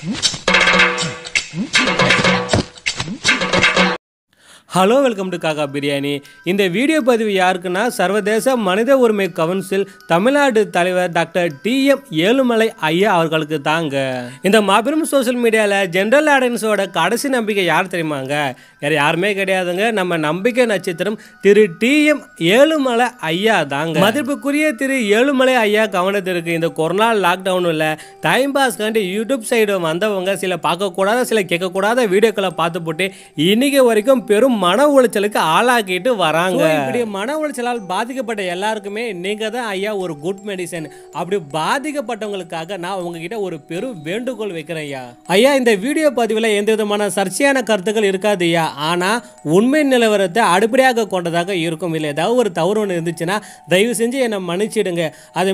Hmm? Hello welcome to காக்கா பிரியாணி இந்த video பதிவு யாருக்குன்னா சர்வதேச மனித உரிமை கவுன்சில் தமிழ்நாடு தலைவர் டாக்டர் டி எம் ஏழுமலை ஐயா அவர்களுக்கு தாங்க இந்த மாபெரும் சோசியல் மீடியாவில் ஜென்ரல் ஆடியன்ஸோட கடைசி நம்பிக்கை யார் தெரியுமாங்க வேறு யாருமே கிடையாதுங்க நம்ம நம்பிக்கை நட்சத்திரம் திரு டி எம் ஏழுமலை ஐயா தாங்க மதிப்புக்குரிய திரு ஏழுமலை ஐயா கவனத்திற்கு இந்த கொரோனா லாக்டவுனில் டைம் கண்டு யூடியூப் சைடு வந்தவங்க சில பார்க்கக்கூடாத சில கேட்கக்கூடாத வீடியோக்களை பார்த்து போட்டு இன்றைக்கி வரைக்கும் பெரும் மன உளைச்சலுக்கு ஆளாக்கிட்டு வராங்க இப்படி மன உளைச்சலால் பாதிக்கப்பட்ட எல்லாருக்குமே நீங்கள் தான் ஐயா ஒரு குட் மெடிசன் அப்படி பாதிக்கப்பட்டவங்களுக்காக நான் உங்ககிட்ட ஒரு பெரும் வேண்டுகோள் வைக்கிறேன் ஐயா ஐயா இந்த வீடியோ பதிவில் எந்த விதமான சர்ச்சையான கருத்துக்கள் இருக்காது ஐயா ஆனால் உண்மை நிலவரத்தை அடிப்படையாக கொண்டதாக இருக்கும் இல்லை ஏதாவது ஒரு தவறு ஒன்று இருந்துச்சுன்னா தயவு செஞ்சு என்னை மன்னிச்சிடுங்க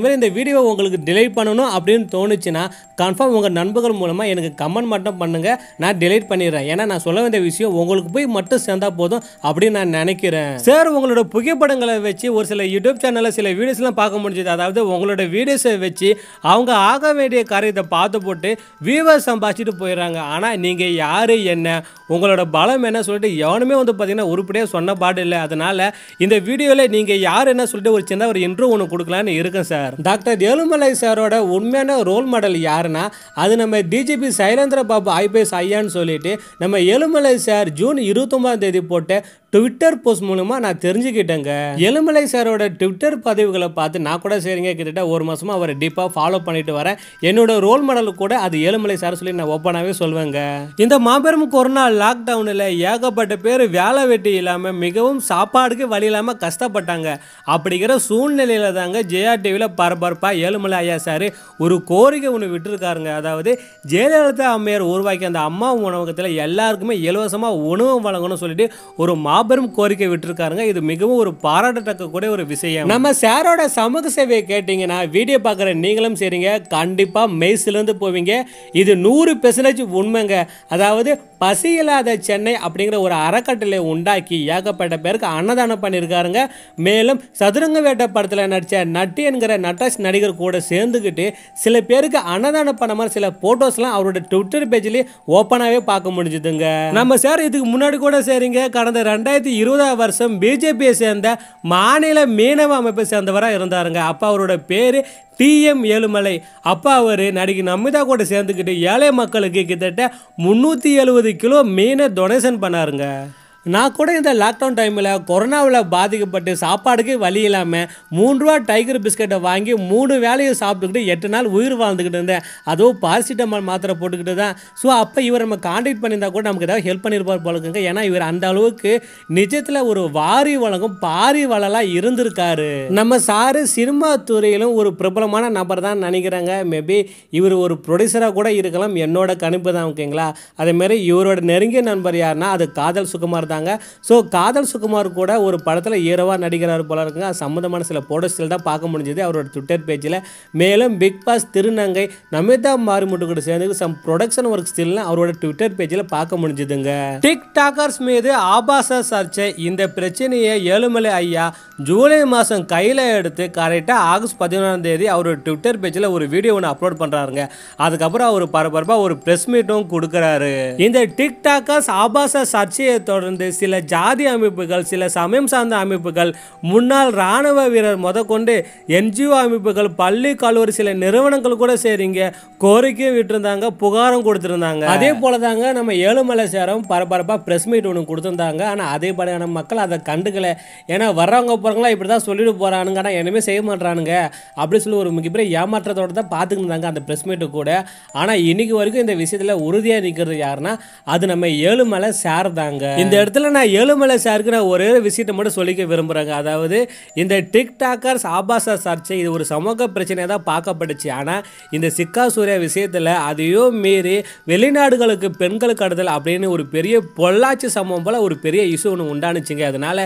மாதிரி இந்த வீடியோ உங்களுக்கு டிலேட் பண்ணணும் அப்படின்னு தோணுச்சுன்னா கன்ஃபார்ம் உங்கள் நண்பர்கள் மூலமாக எனக்கு கமெண்ட் மட்டும் பண்ணுங்கள் நான் டிலேட் பண்ணிடுறேன் ஏன்னா நான் சொல்ல வேண்டிய விஷயம் உங்களுக்கு போய் மட்டும் சேர்ந்தா போதும் அப்படின்னு நான் நினைக்கிறேன் சார் உங்களோட புகைப்படங்களை வச்சு ஒரு சில யூடியூப் சேனலில் சில வீடியோஸ்லாம் பார்க்க முடிஞ்சது அதாவது உங்களோட வீடியோஸை வச்சு அவங்க ஆக வேண்டிய காரியத்தை பார்த்து போட்டு வியூவர் சம்பாதிச்சுட்டு போயிடுறாங்க ஆனால் நீங்கள் யார் என்ன உங்களோட பலம் என்ன சொல்லிட்டு எவனுமே வந்து பார்த்தீங்கன்னா உருப்படியாக சொன்ன பாடு இல்லை அதனால் இந்த வீடியோவில் நீங்கள் யார் என்ன சொல்லிட்டு ஒரு சின்ன ஒரு இன்ட்ரோ ஒன்று கொடுக்கலான்னு இருக்கேன் சார் டாக்டர் ஏழுமலை சாரோட உண்மையான ரோல் மாடல் யாருன்னா அது நம்ம டிஜிபி சைலேந்திர பாபு ஐபிஎஸ் ஐயான்னு சொல்லிட்டு நம்ம ஏழுமலை சார் ஜூன் இருபத்தொம்பதாம் தேதி போட்ட ட்விட்டர் போஸ்ட் மூலமாக நான் தெரிஞ்சுக்கிட்டேங்க எலுமலை சாரோட ட்விட்டர் பதிவுகளை பார்த்து நான் கூட சரிங்க கிட்டத்தட்ட ஒரு மாதமாக அவரை டீப்பாக ஃபாலோ பண்ணிட்டு வரேன் என்னோட ரோல் மாடல் கூட அது ஏழுமலை சார் சொல்லி நான் ஒப்பனாகவே சொல்வேங்க இந்த மாபெரும் கொரோனா லாக்டவுனில் ஏகப்பட்ட பேர் வேலை வெட்டி இல்லாமல் மிகவும் சாப்பாடுக்கு வழி இல்லாமல் கஷ்டப்பட்டாங்க அப்படிங்கிற சூழ்நிலையில் தாங்க ஜெயா டிவியில் பரபரப்பாக ஏழுமலை ஐயா சார் ஒரு கோரிக்கை ஒன்று விட்டுருக்காருங்க அதாவது ஜெயலலிதா அம்மையார் உருவாக்கிய அந்த அம்மா உணவகத்தில் எல்லாருக்குமே இலவசமாக உணவு வழங்கணும்னு சொல்லிட்டு ஒரு மா மாபெரும் கோரிக்கை விட்டுருக்காருங்க இது மிகவும் ஒரு பாராட்டத்தக்க கூட ஒரு விஷயம் நம்ம சாரோட சமூக சேவையை கேட்டீங்கன்னா வீடியோ பார்க்குற நீங்களும் சரிங்க கண்டிப்பாக மெய்ஸ்லேருந்து போவீங்க இது நூறு பெர்சன்டேஜ் உண்மைங்க அதாவது பசி இல்லாத சென்னை அப்படிங்கிற ஒரு அறக்கட்டளை உண்டாக்கி ஏகப்பட்ட பேருக்கு அன்னதானம் பண்ணியிருக்காருங்க மேலும் சதுரங்க வேட்டை படத்தில் நடித்த நட்டி என்கிற நட்டாஸ் நடிகர் கூட சேர்ந்துக்கிட்டு சில பேருக்கு அன்னதானம் பண்ண மாதிரி சில ஃபோட்டோஸ்லாம் அவரோட ட்விட்டர் பேஜ்லேயே ஓப்பனாகவே பார்க்க முடிஞ்சுதுங்க நம்ம சார் இதுக்கு முன்னாடி கூட சரிங்க கடந்த ரெண்டாயிரத்தி ரெண்டாயிரத்தி இருபதாம் வருஷம் பிஜேபியை சேர்ந்த மாநில மீனவ அமைப்பை சேர்ந்தவராக இருந்தாருங்க அப்போ அவரோட பேர் டிஎம் ஏழுமலை அப்பா அவர் நடிகை நமிதா கூட சேர்ந்துக்கிட்டு ஏழை மக்களுக்கு கிட்டத்தட்ட முந்நூற்றி எழுபது கிலோ மீனை டொனேஷன் பண்ணாருங்க நான் கூட இந்த லாக்டவுன் டைமில் கொரோனாவில் பாதிக்கப்பட்டு சாப்பாடுக்கு வழி இல்லாமல் மூணு ரூபா டைகர் பிஸ்கட்டை வாங்கி மூணு வேலையை சாப்பிட்டுக்கிட்டு எட்டு நாள் உயிர் வாழ்ந்துக்கிட்டு இருந்தேன் அதுவும் பாராசிட்டமால் மாத்திரை போட்டுக்கிட்டு தான் ஸோ அப்போ இவர் நம்ம காண்டாக்ட் பண்ணியிருந்தா கூட நமக்கு ஏதாவது ஹெல்ப் பண்ணியிருப்பார் போலக்குங்க ஏன்னா இவர் அந்த அளவுக்கு நிஜத்தில் ஒரு வாரி வழங்கும் பாரி வளலாக இருந்திருக்காரு நம்ம சாரு சினிமா துறையிலும் ஒரு பிரபலமான நபர் தான் நினைக்கிறாங்க மேபி இவர் ஒரு ப்ரொடியூசராக கூட இருக்கலாம் என்னோட கணிப்பு தான் ஓகேங்களா அதேமாரி இவரோட நெருங்கிய நண்பர் யாருன்னா அது காதல் சுகுமார் தான் பார்த்தாங்க ஸோ காதல் சுகுமார் கூட ஒரு படத்தில் ஹீரோவாக நடிக்கிறார் போல இருக்குங்க அது சம்மந்தமான சில போட்டோஸ்டில் தான் பார்க்க முடிஞ்சது அவரோட ட்விட்டர் பேஜில் மேலும் பிக் பாஸ் திருநங்கை நமிதா மாரிமுட்டு கூட சேர்ந்து சம் ப்ரொடக்ஷன் ஒர்க் ஸ்டில்னு அவரோட ட்விட்டர் பேஜில் பார்க்க முடிஞ்சதுங்க டிக்டாக்கர்ஸ் மீது ஆபாச சர்ச்சை இந்த பிரச்சனையை ஏழுமலை ஐயா ஜூலை மாதம் கையில் எடுத்து கரெக்டாக ஆகஸ்ட் பதினொன்றாம் தேதி அவரோட ட்விட்டர் பேஜில் ஒரு வீடியோ ஒன்று அப்லோட் பண்ணுறாருங்க அதுக்கப்புறம் அவர் பரபரப்பாக ஒரு ப்ரெஸ் மீட்டும் கொடுக்குறாரு இந்த டிக்டாக்கர்ஸ் ஆபாச சர்ச்சையை தொடர்ந்து போது சில ஜாதி அமைப்புகள் சில சமயம் சார்ந்த அமைப்புகள் முன்னாள் இராணுவ வீரர் கொண்டு என்ஜிஓ அமைப்புகள் பள்ளி கல்லூரி சில நிறுவனங்கள் கூட சரிங்க கோரிக்கையும் விட்டுருந்தாங்க புகாரும் கொடுத்துருந்தாங்க அதே போல தாங்க நம்ம ஏழுமலை சேரம் பரபரப்பாக ப்ரெஸ் மீட் ஒன்று கொடுத்துருந்தாங்க ஆனால் அதே படையான மக்கள் அதை கண்டுக்கல ஏன்னா வர்றவங்க போகிறவங்களா இப்படி தான் சொல்லிட்டு போகிறானுங்க ஆனால் என்னமே செய்ய மாட்டானுங்க அப்படின்னு சொல்லி ஒரு மிகப்பெரிய ஏமாற்றத்தோடு தான் பார்த்துக்கிட்டு அந்த ப்ரெஸ் மீட்டு கூட ஆனால் இன்னைக்கு வரைக்கும் இந்த விஷயத்தில் உறுதியாக நிற்கிறது யாருன்னா அது நம்ம ஏழுமலை சேர் தாங்க இந்த இடத்துல இடத்துல நான் ஏழுமலை சாருக்கு நான் ஒரே விஷயத்தை மட்டும் சொல்லிக்க விரும்புகிறேங்க அதாவது இந்த டிக்டாக்கர்ஸ் ஆபாச சர்ச்சை இது ஒரு சமூக பிரச்சனையாக தான் பார்க்கப்பட்டுச்சு ஆனால் இந்த சிக்கா சூர்யா விஷயத்தில் அதையும் மீறி வெளிநாடுகளுக்கு பெண்கள் கடுதல் அப்படின்னு ஒரு பெரிய பொள்ளாச்சி சம்பவம் போல் ஒரு பெரிய இஷ்யூ ஒன்று உண்டானுச்சுங்க அதனால்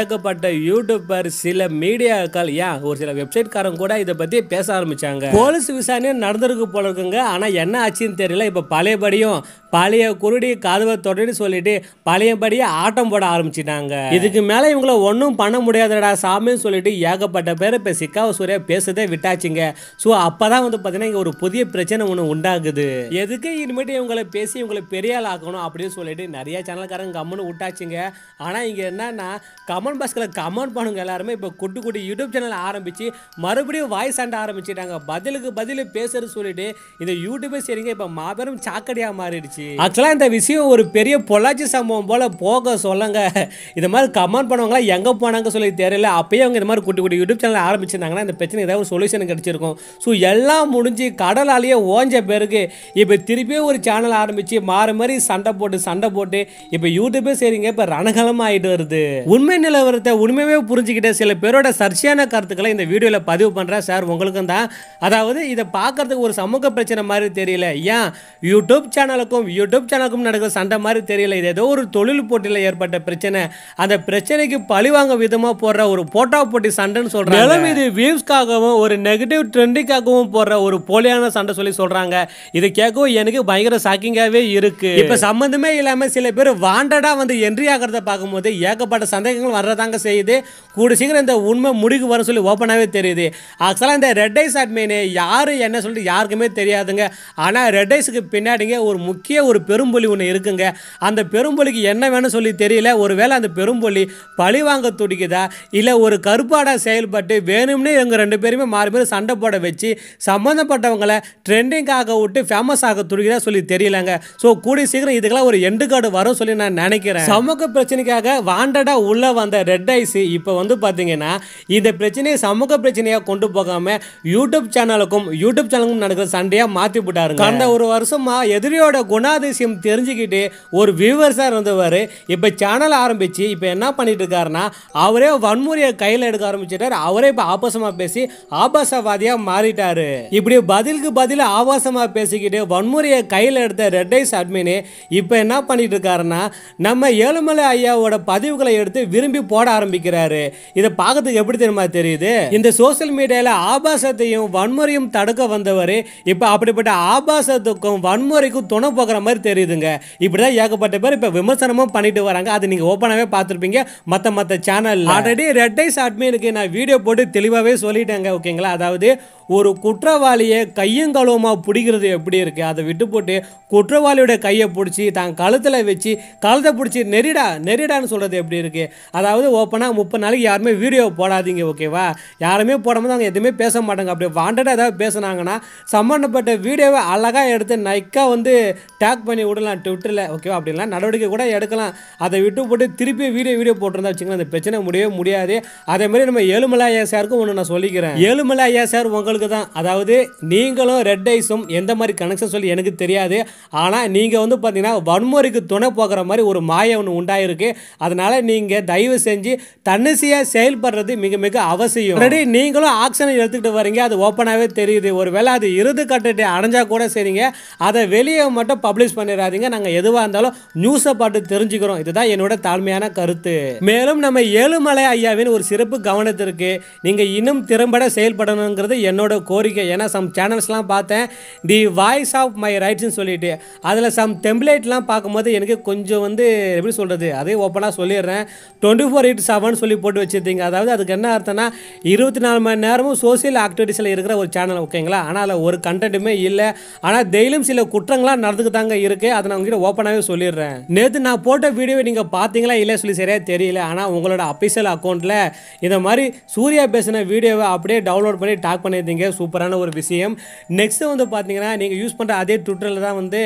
ஏகப்பட்ட யூடியூபர் சில மீடியாக்கள் ஏன் ஒரு சில வெப்சைட்காரங்க கூட இதை பற்றி பேச ஆரம்பித்தாங்க போலீஸ் விசாரணை நடந்திருக்கு போல இருக்குங்க ஆனால் என்ன ஆச்சுன்னு தெரியல இப்போ பழையபடியும் பழைய குருடி கதவை தொடர்ந்து சொல்லிட்டு பழையபடியே ஆட்டம் போட ஆரம்பிச்சிட்டாங்க இதுக்கு மேலே இவங்கள ஒன்றும் பண்ண முடியாதடா சாமின்னு சொல்லிட்டு ஏகப்பட்ட பேர் இப்போ சிக்காவ சூரிய பேசதே விட்டாச்சுங்க ஸோ அப்போ தான் வந்து பார்த்தீங்கன்னா இங்கே ஒரு புதிய பிரச்சனை ஒன்று உண்டாகுது எதுக்கு இனிமேட்டு இவங்களை பேசி இவங்களை பெரிய ஆள் ஆக்கணும் அப்படின்னு சொல்லிட்டு நிறைய சேனல்காரங்க கம்முன்னு விட்டாச்சுங்க ஆனால் இங்கே என்னன்னா கமெண்ட் பாக்ஸ்ல கமெண்ட் பண்ணுங்க எல்லாருமே இப்போ குட்டி குட்டி யூடியூப் சேனல் ஆரம்பிச்சு மறுபடியும் வாய்ஸ் ஆண்ட ஆரம்பிச்சிட்டாங்க பதிலுக்கு பதில் பேசுறது சொல்லிட்டு இந்த யூடியூபே சரிங்க இப்போ மாபெரும் சாக்கடியாக மாறிடுச்சு ஆக்சுவலாக இந்த விஷயம் ஒரு பெரிய பொள்ளாச்சி சம்பவம் போல் போக சொல்லுங்க இது மாதிரி கமெண்ட் பண்ணுவாங்களா எங்கே போனாங்க சொல்லி தெரியல அப்பயே அவங்க இந்த மாதிரி குட்டி குட்டி யூடியூப் சேனல் ஆரம்பிச்சிருந்தாங்கன்னா இந்த பிரச்சனை ஏதாவது சொல்யூஷன் கிடச்சிருக்கும் ஸோ எல்லாம் முடிஞ்சு கடலாலேயே ஓஞ்ச பிறகு இப்போ திருப்பியும் ஒரு சேனல் ஆரம்பித்து மாறு மாதிரி சண்டை போட்டு சண்டை போட்டு இப்போ யூடியூப்பே சரிங்க இப்போ ரணகலமாக ஆகிட்டு வருது உண்மை நிலவரத்தை உண்மையாகவே புரிஞ்சுக்கிட்ட சில பேரோட சர்ச்சையான கருத்துக்களை இந்த வீடியோவில் பதிவு பண்ணுறேன் சார் உங்களுக்கும் தான் அதாவது இதை பார்க்குறதுக்கு ஒரு சமூக பிரச்சனை மாதிரி தெரியல ஏன் யூடியூப் சேனலுக்கும் யூடியூப் சேனலுக்கும் நடக்கிற சண்டை மாதிரி தெரியல இது ஏதோ ஒரு தொழில் போட்டியில் ஏற்பட்ட பிரச்சனை அந்த பிரச்சனைக்கு பழிவாங்க விதமாக போடுற ஒரு போட்டா போட்டி சண்டைன்னு சொல்றாங்க மேலும் இது வியூஸ்க்காகவும் ஒரு நெகட்டிவ் ட்ரெண்டிக்காகவும் போடுற ஒரு போலியான சண்டை சொல்லி சொல்கிறாங்க இதை கேட்கவும் எனக்கு பயங்கர ஷாக்கிங்காகவே இருக்குது இப்போ சம்மந்தமே இல்லாமல் சில பேர் வாண்டடாக வந்து என்ட்ரி ஆகிறத பார்க்கும்போது ஏகப்பட்ட சந்தேகங்கள் வர்றதாங்க செய்யுது கூட சீக்கிரம் இந்த உண்மை முடிவு வர சொல்லி ஓப்பனாகவே தெரியுது ஆக்சுவலாக இந்த ரெட் ஐஸ் அட்மைனு யார் என்ன சொல்லிட்டு யாருக்குமே தெரியாதுங்க ஆனால் ரெட் ஐஸுக்கு பின்னாடிங்க ஒரு முக்கிய கிட்டே ஒரு பெரும்பொலி ஒன்று இருக்குங்க அந்த பெரும்பொலிக்கு என்ன வேணும் சொல்லி தெரியல ஒருவேளை அந்த பெரும்பொலி பழி வாங்க துடிக்குதா இல்லை ஒரு கருப்பாடாக செயல்பட்டு வேணும்னே இவங்க ரெண்டு பேருமே மாறி பேர் சண்டை போட வச்சு சம்மந்தப்பட்டவங்களை ட்ரெண்டிங்காக விட்டு ஃபேமஸ் ஆக துடிக்கிறதா சொல்லி தெரியலங்க ஸோ கூடி சீக்கிரம் இதுக்கெல்லாம் ஒரு எண்டு கார்டு வரும் சொல்லி நான் நினைக்கிறேன் சமூக பிரச்சனைக்காக வாண்டடாக உள்ளே வந்த ரெட் ஐஸ் இப்போ வந்து பார்த்தீங்கன்னா இந்த பிரச்சனையை சமூக பிரச்சனையாக கொண்டு போகாமல் யூடியூப் சேனலுக்கும் யூடியூப் சேனலுக்கும் நடக்கிற சண்டையாக மாற்றி போட்டாருங்க கடந்த ஒரு வருஷமாக எதிரியோட குண குணாதிசயம் தெரிஞ்சுக்கிட்டு ஒரு வியூவர்ஸாக இருந்தவர் இப்போ சேனல் ஆரம்பித்து இப்போ என்ன பண்ணிட்டு இருக்காருன்னா அவரே வன்முறையை கையில் எடுக்க ஆரம்பிச்சிட்டார் அவரே இப்போ ஆபாசமாக பேசி ஆபாசவாதியாக மாறிட்டார் இப்படி பதிலுக்கு பதில் ஆபாசமாக பேசிக்கிட்டு வன்முறையை கையில் எடுத்த ரெட்டைஸ் அட்மினு இப்போ என்ன பண்ணிட்டு இருக்காருன்னா நம்ம ஏழுமலை ஐயாவோட பதிவுகளை எடுத்து விரும்பி போட ஆரம்பிக்கிறாரு இதை பார்க்கறதுக்கு எப்படி தெரியுமா தெரியுது இந்த சோசியல் மீடியாவில் ஆபாசத்தையும் வன்முறையும் தடுக்க வந்தவர் இப்போ அப்படிப்பட்ட ஆபாசத்துக்கும் வன்முறைக்கும் துணை போகிற போகிற மாதிரி தெரியுதுங்க இப்படி தான் ஏகப்பட்ட பேர் இப்போ விமர்சனமும் பண்ணிட்டு வராங்க அது நீங்கள் ஓப்பனாகவே பார்த்துருப்பீங்க மற்ற மற்ற சேனல் ஆல்ரெடி ரெட் ஐஸ் எனக்கு நான் வீடியோ போட்டு தெளிவாகவே சொல்லிட்டேங்க ஓகேங்களா அதாவது ஒரு குற்றவாளியை கழுவமாக பிடிக்கிறது எப்படி இருக்குது அதை விட்டு போட்டு குற்றவாளியோட கையை பிடிச்சி தான் கழுத்தில் வச்சு கழுத்தை பிடிச்சி நெரிடா நெரிடான்னு சொல்கிறது எப்படி இருக்குது அதாவது ஓப்பனாக முப்பது நாளைக்கு யாருமே வீடியோ போடாதீங்க ஓகேவா யாருமே போடாமல் அவங்க எதுவுமே பேச மாட்டாங்க அப்படி வாண்டடாக ஏதாவது பேசுனாங்கன்னா சம்மந்தப்பட்ட வீடியோவை அழகாக எடுத்து நைக்காக வந்து டேக் பண்ணி விடலாம் ட்விட்டரில் ஓகேவா அப்படிலாம் நடவடிக்கை கூட எடுக்கலாம் அதை விட்டு போட்டு திருப்பி வீடியோ வீடியோ போட்டிருந்தா வச்சுக்கலாம் அந்த பிரச்சனை முடியவே முடியாது அதே மாதிரி நம்ம ஏழுமலை ஐயா சாருக்கும் ஒன்று நான் சொல்லிக்கிறேன் ஏழுமலை ஐயா சார் உங்களுக்கு உங்களுக்கு தான் அதாவது நீங்களும் ரெட் ஐஸும் எந்த மாதிரி கனெக்ஷன் சொல்லி எனக்கு தெரியாது ஆனால் நீங்கள் வந்து பார்த்தீங்கன்னா வன்முறைக்கு துணை போகிற மாதிரி ஒரு மாய ஒன்று உண்டாயிருக்கு அதனால் நீங்கள் தயவு செஞ்சு தன்னிசையாக செயல்படுறது மிக மிக அவசியம் ரெடி நீங்களும் ஆக்ஷனை எடுத்துக்கிட்டு வரீங்க அது ஓப்பனாகவே தெரியுது ஒரு வேளை அது இறுதி கட்டிட்டு அடைஞ்சால் கூட சரிங்க அதை வெளியே மட்டும் பப்ளிஷ் பண்ணிடாதீங்க நாங்கள் எதுவாக இருந்தாலும் நியூஸை பார்த்து தெரிஞ்சுக்கிறோம் இதுதான் என்னோட தாழ்மையான கருத்து மேலும் நம்ம ஏழுமலை ஐயாவின் ஒரு சிறப்பு கவனத்திற்கு நீங்கள் இன்னும் திறம்பட செயல்படணுங்கிறது என்னோட என்னோடய கோரிக்கை ஏன்னா சம் சேனல்ஸ்லாம் பார்த்தேன் தி வாய்ஸ் ஆஃப் மை ரைட்ஸ்னு சொல்லிட்டு அதில் சம் டெம்ப்ளேட்லாம் பார்க்கும்போது எனக்கு கொஞ்சம் வந்து எப்படி சொல்கிறது அதே ஓப்பனாக சொல்லிடுறேன் டுவெண்ட்டி ஃபோர் எயிட் செவன் சொல்லி போட்டு வச்சுருந்தீங்க அதாவது அதுக்கு என்ன அர்த்தம்னா இருபத்தி நாலு மணி நேரமும் சோசியல் ஆக்டிவிட்டீஸில் இருக்கிற ஒரு சேனல் ஓகேங்களா ஆனால் அதில் ஒரு கண்டென்ட்டுமே இல்லை ஆனால் டெய்லியும் சில குற்றங்களாக நடந்துக்கு தாங்க இருக்குது அதை நான் உங்ககிட்ட ஓப்பனாகவே சொல்லிடுறேன் நேற்று நான் போட்ட வீடியோவை நீங்கள் பார்த்தீங்களா இல்லை சொல்லி சரியாக தெரியல ஆனால் உங்களோட அஃபிஷியல் அக்கௌண்ட்டில் இந்த மாதிரி சூர்யா பேசின வீடியோவை அப்படியே டவுன்லோட் பண்ணி டாக் பண்ணியிருந்தீங்க போகிறீங்க சூப்பரான ஒரு விஷயம் நெக்ஸ்ட்டு வந்து பார்த்தீங்கன்னா நீங்கள் யூஸ் பண்ணுற அதே ட்விட்டரில் தான் வந்து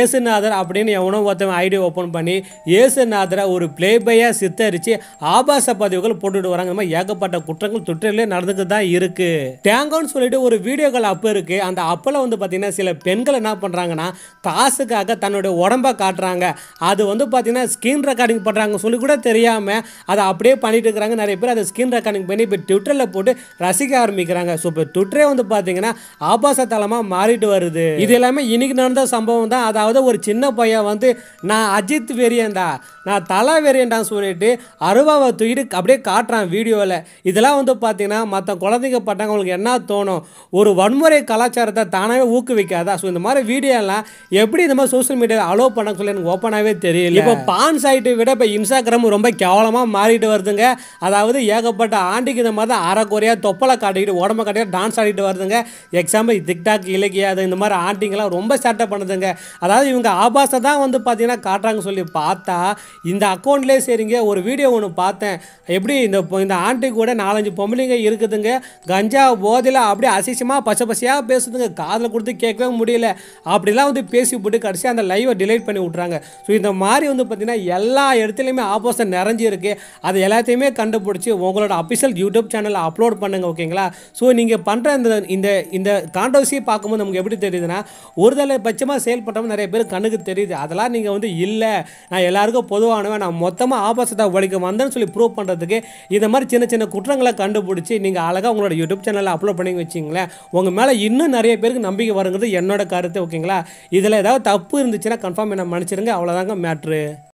ஏசுநாதர் அப்படின்னு எவனோ ஒருத்தன் ஐடி ஓப்பன் பண்ணி ஏசுநாதரை ஒரு பிளேபையாக சித்தரித்து ஆபாச பதிவுகள் போட்டுட்டு வராங்க மாதிரி ஏகப்பட்ட குற்றங்கள் ட்விட்டர்லேயே நடந்துட்டு தான் இருக்குது டேங்கோன்னு சொல்லிட்டு ஒரு வீடியோக்கள் அப்போ இருக்குது அந்த அப்பில் வந்து பார்த்தீங்கன்னா சில பெண்கள் என்ன பண்ணுறாங்கன்னா காசுக்காக தன்னுடைய உடம்பை காட்டுறாங்க அது வந்து பார்த்தீங்கன்னா ஸ்கிரீன் ரெக்கார்டிங் பண்ணுறாங்க சொல்லி கூட தெரியாமல் அதை அப்படியே பண்ணிட்டு இருக்கிறாங்க நிறைய பேர் அதை ஸ்கிரீன் ரெக்கார்டிங் பண்ணி இப்போ ட்விட்டரில் போட்டு ரசிக்க ஆரம்பிக்கிறாங்க ஸோ இப்போ தொற்றே வந்து பார்த்தீங்கன்னா ஆபாசத்தலமாக மாறிட்டு வருது இது எல்லாமே இன்னைக்கு நடந்த சம்பவம் தான் அதாவது ஒரு சின்ன பையன் வந்து நான் அஜித் வெறியன்டா நான் தலை வெறியன்டான்னு சொல்லிட்டு அருவாவை தூக்கிட்டு அப்படியே காட்டுறான் வீடியோவில் இதெல்லாம் வந்து பார்த்தீங்கன்னா மற்ற குழந்தைங்க பட்டவங்களுக்கு என்ன தோணும் ஒரு வன்முறை கலாச்சாரத்தை தானாகவே ஊக்குவிக்காதா ஸோ இந்த மாதிரி வீடியோலாம் எப்படி இந்த மாதிரி சோசியல் மீடியாவில் அலோவ் பண்ண சொல்லி எனக்கு ஓப்பனாகவே தெரியல இப்போ பான் சைட்டை விட இப்போ இன்ஸ்டாகிராம் ரொம்ப கேவலமாக மாறிட்டு வருதுங்க அதாவது ஏகப்பட்ட ஆண்டிக்கு இந்த மாதிரி தான் அரைக்குறையாக தொப்பலை காட்டிக்கிட்டு உடம்பை காட்டிக்கிட்டு டான்ஸ் ஆடிட்டு வருதுங்க எக்ஸாம்பிள் டிக்டாக் இலக்கிய அது இந்த மாதிரி ஆண்டிங்கெல்லாம் ரொம்ப ஸ்டார்ட்டப் பண்ணுதுங்க அதாவது இவங்க ஆபாசை தான் வந்து பார்த்தீங்கன்னா காட்டுறாங்க சொல்லி பார்த்தா இந்த அக்கௌண்ட்லேயே சரிங்க ஒரு வீடியோ ஒன்று பார்த்தேன் எப்படி இந்த இந்த ஆண்டி கூட நாலஞ்சு பொம்பளைங்க இருக்குதுங்க கஞ்சா போதையில் அப்படியே அசிசமாக பச்சை பசையாக பேசுதுங்க காதில் கொடுத்து கேட்கவே முடியல அப்படிலாம் வந்து பேசி போட்டு கடைசி அந்த லைவை டிலைட் பண்ணி விட்றாங்க ஸோ இந்த மாதிரி வந்து பார்த்திங்கன்னா எல்லா இடத்துலையுமே ஆப்போசன் நிறைஞ்சி இருக்குது அது எல்லாத்தையுமே கண்டுபிடிச்சி உங்களோட அஃபிஷியல் யூடியூப் சேனலில் அப்லோட் பண்ணுங்க ஓகேங்களா ஸோ நீங்கள் பண்ணுற பண்ணுற இந்த இந்த இந்த கான்ட்ரவர்சியை பார்க்கும்போது நமக்கு எப்படி தெரியுதுன்னா ஒரு தலை பட்சமாக செயல்பட்டவங்க நிறைய பேர் கண்ணுக்கு தெரியுது அதெல்லாம் நீங்கள் வந்து இல்லை நான் எல்லாருக்கும் பொதுவானவன் நான் மொத்தமாக ஆபாசத்தை உழைக்க வந்தேன்னு சொல்லி ப்ரூவ் பண்ணுறதுக்கு இந்த மாதிரி சின்ன சின்ன குற்றங்களை கண்டுபிடிச்சி நீங்கள் அழகாக உங்களோட யூடியூப் சேனலில் அப்லோட் பண்ணி வச்சிங்களேன் உங்கள் மேலே இன்னும் நிறைய பேருக்கு நம்பிக்கை வருங்கிறது என்னோட கருத்து ஓகேங்களா இதில் ஏதாவது தப்பு இருந்துச்சுன்னா கன்ஃபார்ம் என்ன மன்னிச்சிருங்க அவ்வளோதாங்க மேட்ரு